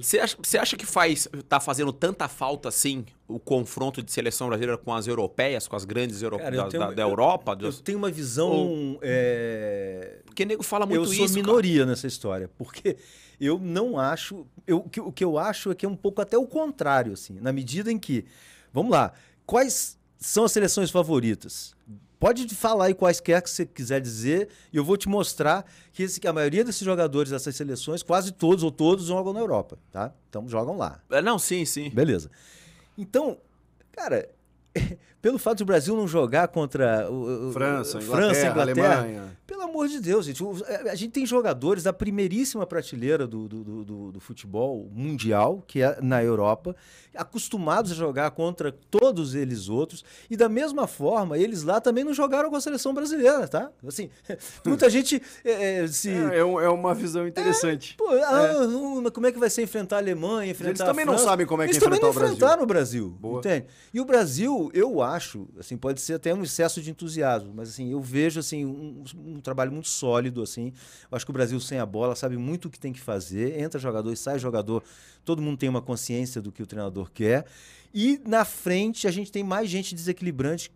Você acha, você acha que faz tá fazendo tanta falta assim o confronto de seleção brasileira com as europeias, com as grandes europeias da, da, Europa? Eu, dos... eu, tenho uma visão. Ou, é... Porque nego fala muito isso. Eu sou isso, minoria cara. nessa história, porque eu não acho. Eu, que, o que eu acho é que é um pouco até o contrário, assim, na medida em que. Vamos lá. Quais são as seleções favoritas Pode falar aí quaisquer que você quiser dizer e eu vou te mostrar que, esse, que a maioria desses jogadores dessas seleções, quase todos ou todos, jogam na Europa, tá? Então jogam lá. É, não, sim, sim. Beleza. Então, cara, pelo fato de o Brasil não jogar contra o, o França, Inglaterra, França, Inglaterra, Alemanha. Pelo amor de Deus, gente. É, a gente tem jogadores da primeiríssima prateleira do, do, do, do futebol mundial, que é na Europa, acostumados a jogar contra todos eles outros. E da mesma forma, eles lá também não jogaram com a seleção brasileira, tá? Assim, muita gente é, é, se. É, é, é, uma visão interessante. É, pô, ah, como é que vai ser enfrentar a Alemanha, enfrentar Eles também não sabem como é que enfrentar o Brasil. Eles também não enfrentaram o Brasil, Boa. entende? E o Brasil, eu acho acho, assim, pode ser até um excesso de entusiasmo, mas assim, eu vejo assim um, um trabalho muito sólido assim. Eu acho que o Brasil sem a bola sabe muito o que tem que fazer, entra jogador e sai jogador, todo mundo tem uma consciência do que o treinador quer. E na frente a gente tem mais gente desequilibrante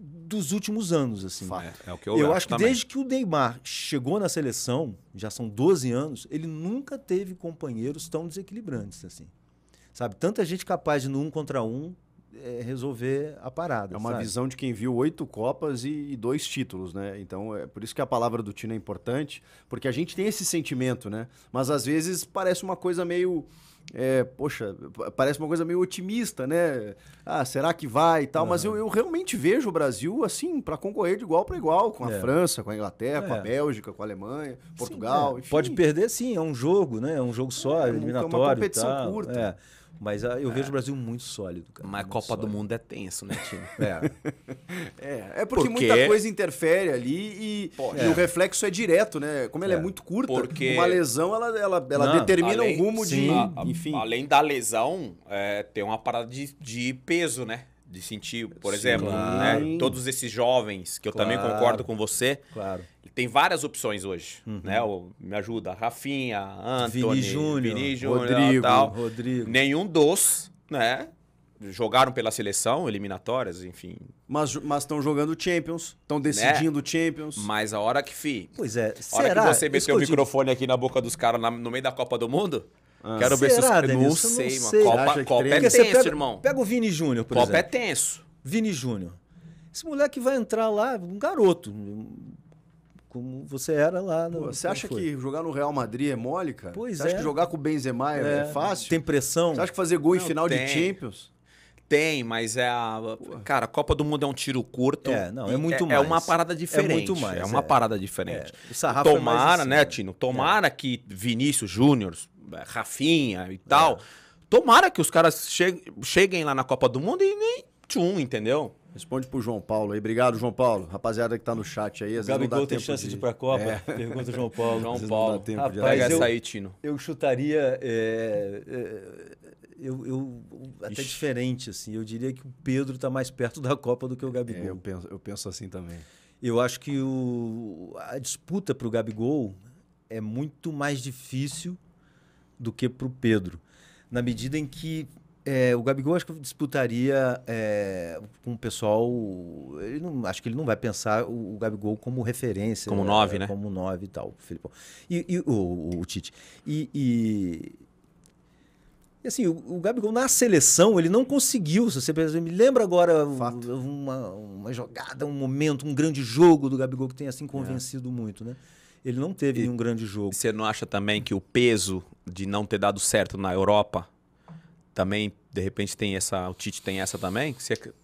dos últimos anos, assim. É, é o que eu, eu acho que também. desde que o Neymar chegou na seleção, já são 12 anos, ele nunca teve companheiros tão desequilibrantes, assim. Sabe, tanta gente capaz de no um contra um é, resolver a parada. É uma sabe? visão de quem viu oito Copas e, e, dois títulos, né? Então é por isso que a palavra do Tino é importante, porque a gente tem esse sentimento, né? Mas às vezes parece uma coisa meio. É, poxa, parece uma coisa meio otimista, né? Ah, será que vai e tal? Uhum. Mas eu, eu realmente vejo o Brasil assim, para concorrer de igual para igual com a é. França, com a Inglaterra, é. com a é. Bélgica, com a Alemanha, Portugal. Sim, é. Pode perder, sim, é um jogo, né? É um jogo só, é, eliminatório. É uma competição curta. Mas ah, eu vejo é. o Brasil muito sólido, cara. Mas a Copa sólido. do Mundo é tenso, né, time? É. é. é porque, porque, muita coisa interfere ali e, e o é. reflexo é direto, né? Como ela é, é, muito curta, porque... uma lesão ela, ela, ela determina além, o rumo sim, de. A, a, enfim. Além da lesão, é, tem uma parada de, de peso, né? de sentir, por Sim, exemplo, né, claro. né? todos esses jovens, que eu também concordo com você. Claro. Tem várias opções hoje, uhum. né? O, me ajuda, Rafinha, Anthony, Vini Júnior, Rodrigo, tal. Rodrigo. Nenhum dos, né? Jogaram pela seleção, eliminatórias, enfim. Mas estão jogando Champions, estão né? decidindo né? Champions. Mas a hora que, fi... Pois é, A hora será? que você meteu o microfone aqui na boca dos caras no meio da Copa do Mundo... Ah. Quero ver se os... Não sei, não sei, mano. Copa, Copa é tenso, pega, irmão. Pega o Vini Júnior, por Copa é exemplo. Copa é tenso. Vini Júnior. Esse moleque vai entrar lá, um garoto. Como você era lá. No, Pô, você acha foi? que jogar no Real Madrid é mole, cara? Pois você é. acha que jogar com o Benzema é, é fácil? Tem pressão? Você acha que fazer gol não, em final tem. de Champions? Tem, mas é a. Cara, a Copa do Mundo é um tiro curto. É, não, é muito é, é mais. É uma parada diferente. É muito mais. É uma é. parada diferente. É. é tomara, assim, né, né? Tino? É. Tomara que Vinícius Júnior, Rafinha e tal. Tomara que os caras che cheguem lá na Copa do Mundo e nem tchum, entendeu? Responde pro João Paulo aí. Obrigado, João Paulo. Rapaziada que tá no chat aí. Às Gabigol tem chance de... ir pra Copa? É. Pergunta o João Paulo. João Paulo. Pega eu, essa aí, Tino. Eu chutaria. É, eu, eu até Ixi. diferente, assim. Eu diria que o Pedro está mais perto da Copa do que o é, Gabigol. É, eu, penso, eu penso assim também. Eu acho que o, a disputa para o Gabigol é muito mais difícil do que para o Pedro, na medida em que é, o Gabigol acho que disputaria é, com o pessoal. Ele não, acho que ele não vai pensar o, o Gabigol como referência. Como nove, é, né? Como nove e tal, Felipe E, e o, o, o, Tite. E, e, e assim, o, o Gabigol na seleção, ele não conseguiu. Se você pensa, me lembra agora uma, uma, jogada, um momento, um grande jogo do Gabigol que tem assim é. convencido é. muito, né? Ele não teve e, nenhum grande jogo. Você não acha também que o peso de não ter dado certo na Europa também de repente tem essa, o Tite tem essa também,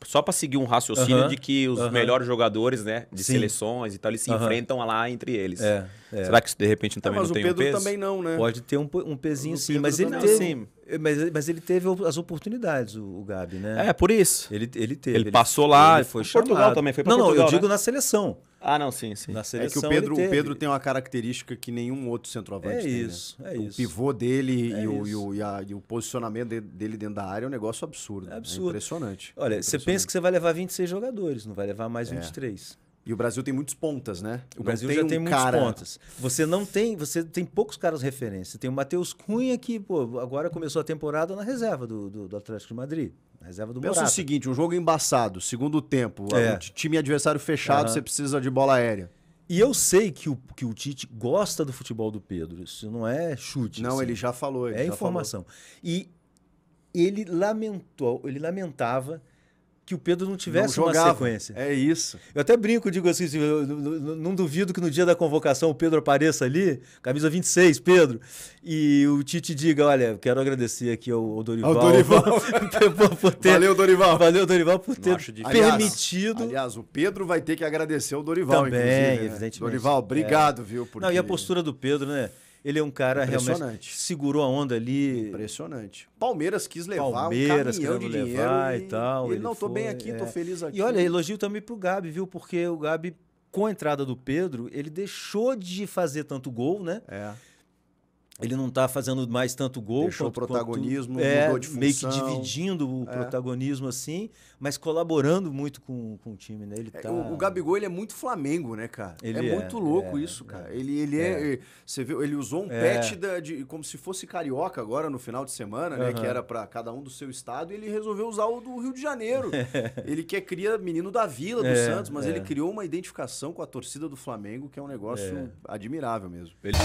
só para seguir um raciocínio de que os melhores jogadores, né, de Sim. seleções e tal, eles se enfrentam lá entre eles. É, é. Será que isso de repente é, também é, não tem um peso? Mas o Pedro também não, né? Pode ter um, um pezinho sim mas, ele teve, sim. mas, mas ele teve as oportunidades, o, o, Gabi, né? É, por isso. Ele, ele teve. Ele, ele passou lá, ele foi chamado. Portugal também, foi pra não, Portugal, Não, eu né? digo na seleção. Ah, não, sim, sim. Na seleção, é que o Pedro, o Pedro tem uma característica que nenhum outro centroavante é tem. Né? Isso, né? É o isso. O pivô dele é e, o, e, o, e, a, e, o, posicionamento dele dentro da área é um negócio absurdo. É né? absurdo. É impressionante. Olha, impressionante. você pensa que você vai levar 26 jogadores, não vai levar mais 23. É. E o Brasil tem muitos pontas, né? O não Brasil tem já tem muitos cara... pontas. Você não tem, você tem poucos caras referência. Tem o Matheus Cunha que, pô, agora começou a temporada na reserva do, do, do Atlético de Madrid. Na reserva do Pensa o seguinte, um jogo embaçado, segundo tempo, é. um time adversário fechado, uhum. você precisa de bola aérea. E eu sei que o, que o Tite gosta do futebol do Pedro. Isso não é chute. Não, assim. ele já falou. Ele é já informação. Falou. E ele lamentou, ele lamentava que o Pedro não tivesse não uma sequência. É isso. Eu até brinco, digo assim, não duvido que no dia da convocação o Pedro apareça ali, camisa 26, Pedro, e o Tite diga, olha, quero agradecer aqui ao, ao Dorival. Ao Dorival. por, por ter, valeu, Dorival. Valeu, Dorival, por ter permitido... Aliás, aliás, o Pedro vai ter que agradecer ao Dorival, Também, né? evidentemente. Dorival, obrigado, é. viu? Porque... Não, e a postura do Pedro, né? Ele é um cara realmente segurou a onda ali. Impressionante. Palmeiras quis levar Palmeiras, um caminhão de levar dinheiro e, tal. E ele, ele não, foi, tô bem aqui, é. tô feliz aqui. E olha, elogio também pro Gabi, viu? Porque o Gabi, com a entrada do Pedro, ele deixou de fazer tanto gol, né? É ele não está fazendo mais tanto gol. Deixou quanto, o protagonismo, quanto, é, função, Meio que dividindo o é. protagonismo, assim, mas colaborando muito com, com o time, né? Ele é, tá... é, o, o, Gabigol, ele é muito Flamengo, né, cara? Ele é, muito é, louco é, isso, cara. Ele, ele é, Você viu, ele usou um pet da, de, como se fosse carioca agora no final de semana, né? Uhum. Que era para cada um do seu estado, e ele resolveu usar o do Rio de Janeiro. ele quer cria menino da vila do Santos, mas ele criou uma identificação com a torcida do Flamengo, que é um negócio admirável mesmo. Ele...